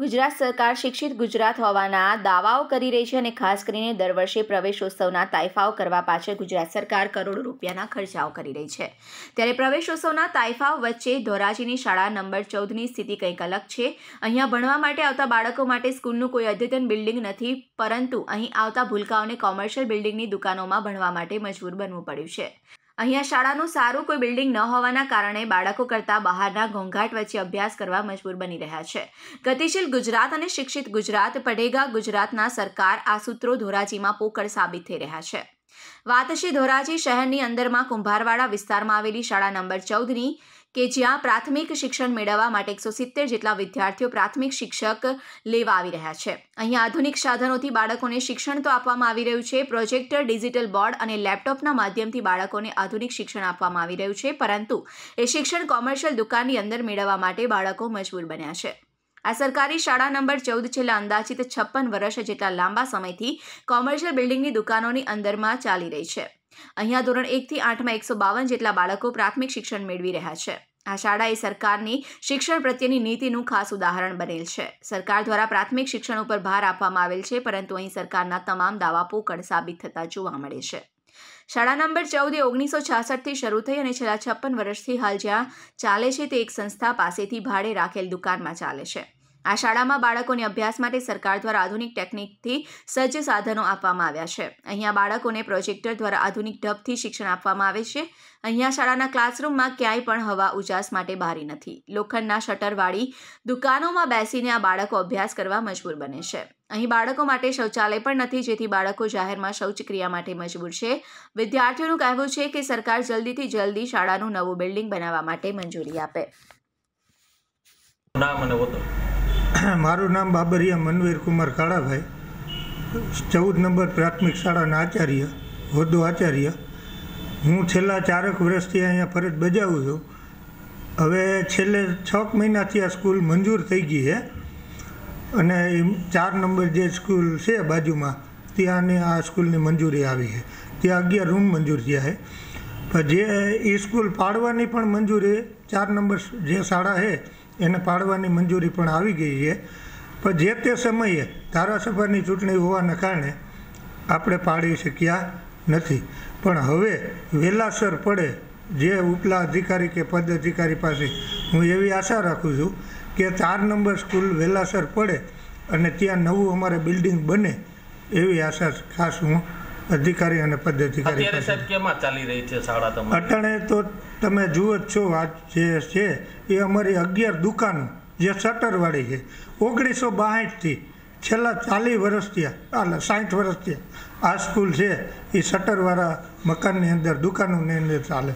ગુજરાત સરકાર શિક્ષિત ગુજરાત હોવાના દાવાઓ કરી રહી છે અને ખાસ કરીને દર વર્ષે પ્રવેશોત્સવના તાઇફાઓ કરવા પાછળ ગુજરાત સરકાર કરોડો રૂપિયાના ખર્ચાઓ કરી રહી છે ત્યારે પ્રવેશોત્સવના તાઇફાઓ વચ્ચે ધોરાજીની શાળા નંબર ચૌદની સ્થિતિ કંઈક અલગ છે અહીંયા ભણવા માટે આવતા બાળકો માટે સ્કૂલનું કોઈ અદ્યતન બિલ્ડિંગ નથી પરંતુ અહીં આવતા ભૂલકાઓને કોમર્શિયલ બિલ્ડિંગની દુકાનોમાં ભણવા માટે મજબૂર બનવું પડ્યું છે અહીંયા શાળાનું સારું કોઈ બિલ્ડિંગ ન હોવાના કારણે બાળકો કરતાં બહારના ઘોંઘાટ વચ્ચે અભ્યાસ કરવા મજબૂર બની રહ્યા છે ગતિશીલ ગુજરાત અને શિક્ષિત ગુજરાત પડેગા ગુજરાતના સરકાર આ સૂત્રો ધોરાજીમાં પોકળ સાબિત થઈ રહ્યા છે વાત છે ધોરાજી શહેરની અંદરમાં કુંભારવાડા વિસ્તારમાં આવેલી શાળા નંબર ચૌદની કે જ્યાં પ્રાથમિક શિક્ષણ મેળવવા માટે એકસો સિત્તેર જેટલા વિદ્યાર્થીઓ પ્રાથમિક શિક્ષક લેવા આવી રહ્યા છે અહીંયા આધુનિક સાધનોથી બાળકોને શિક્ષણ તો આપવામાં આવી રહ્યું છે પ્રોજેક્ટર ડિજિટલ બોર્ડ અને લેપટોપના માધ્યમથી બાળકોને આધુનિક શિક્ષણ આપવામાં આવી રહ્યું છે પરંતુ એ શિક્ષણ કોમર્શિયલ દુકાનની અંદર મેળવવા માટે બાળકો મજબૂર બન્યા છે આ સરકારી શાળા નંબર ચૌદ છેલ્લા અંદાજિત છપ્પન વર્ષ જેટલા લાંબા સમયથી કોમર્શિયલ બિલ્ડિંગની દુકાનોની અંદરમાં ચાલી રહી છે અહીંયા ધોરણ એકથી આઠમાં એકસો બાવન જેટલા બાળકો પ્રાથમિક શિક્ષણ મેળવી રહ્યા છે આ શાળા એ સરકારની શિક્ષણ પ્રત્યેની નીતિનું ખાસ ઉદાહરણ બનેલ છે સરકાર દ્વારા પ્રાથમિક શિક્ષણ ઉપર ભાર આપવામાં આવેલ છે પરંતુ અહીં સરકારના તમામ દાવા પોકળ સાબિત થતા જોવા મળે છે શાળા નંબર ચૌદ એ ઓગણીસો છાસઠથી શરૂ થઈ અને છેલ્લા છપ્પન વર્ષથી હાલ જ્યાં ચાલે છે તે એક સંસ્થા પાસેથી ભાડે રાખેલ દુકાનમાં ચાલે છે આ શાળામાં બાળકોને અભ્યાસ માટે સરકાર દ્વારા આધુનિક ટેકનિકથી સજ્જ સાધનો આપવામાં આવ્યા છે અહીંયા બાળકોને પ્રોજેક્ટર દ્વારા આધુનિક ઢબથી શિક્ષણ આપવામાં આવે છે અહીંયા શાળાના ક્લાસરૂમમાં ક્યાંય પણ હવા ઉજાસ માટે બારી નથી લોખંડના શટરવાળી દુકાનોમાં બેસીને આ બાળકો અભ્યાસ કરવા મજબૂર બને છે અહીં બાળકો માટે શૌચાલય પણ નથી જેથી બાળકો જાહેરમાં શૌચક્રિયા માટે મજબૂર છે વિદ્યાર્થીઓનું કહેવું છે કે સરકાર જલ્દીથી જલ્દી શાળાનું નવું બિલ્ડિંગ બનાવવા માટે મંજૂરી આપે નામ અને મારું નામ બાબરિયા મનવીર કુમાર કાળાભાઈ ચૌદ નંબર પ્રાથમિક શાળાના આચાર્ય હોદ્દો આચાર્ય હું છેલ્લા ચારક વર્ષથી અહીંયા ફરજ બજાવું છું હવે છેલ્લે છ મહિનાથી આ સ્કૂલ મંજૂર થઈ ગઈ છે અને ચાર નંબર જે સ્કૂલ છે બાજુમાં ત્યાંની આ સ્કૂલની મંજૂરી આવી છે ત્યાં અગિયાર રૂમ મંજૂર થયા છે જે સ્કૂલ પાડવાની પણ મંજૂરી ચાર નંબર જે શાળા છે એને પાડવાની મંજૂરી પણ આવી ગઈ છે પણ જે તે સમયે ધારાસભાની ચૂંટણી હોવાના કારણે આપણે પાડી શક્યા નથી પણ હવે વહેલાસર પડે જે ઉપલા અધિકારી કે પદ અધિકારી પાસે હું એવી આશા રાખું છું કે ચાર નંબર સ્કૂલ વહેલાસર પડે અને ત્યાં નવું અમારે બિલ્ડિંગ બને એવી આશા ખાસ હું અધિકારી અને પદાધિકારી અત્યારે અટાણે તો તમે જુઓ જ છો આ જે છે એ અમારી અગિયાર દુકાનો જે શટરવાળી છે ઓગણીસો બાહીઠથી છેલ્લા ચાલીસ વર્ષ થયા સાઠ વર્ષ થયા આ સ્કૂલ છે એ શટરવાળા મકાનની અંદર દુકાનોની અંદર ચાલે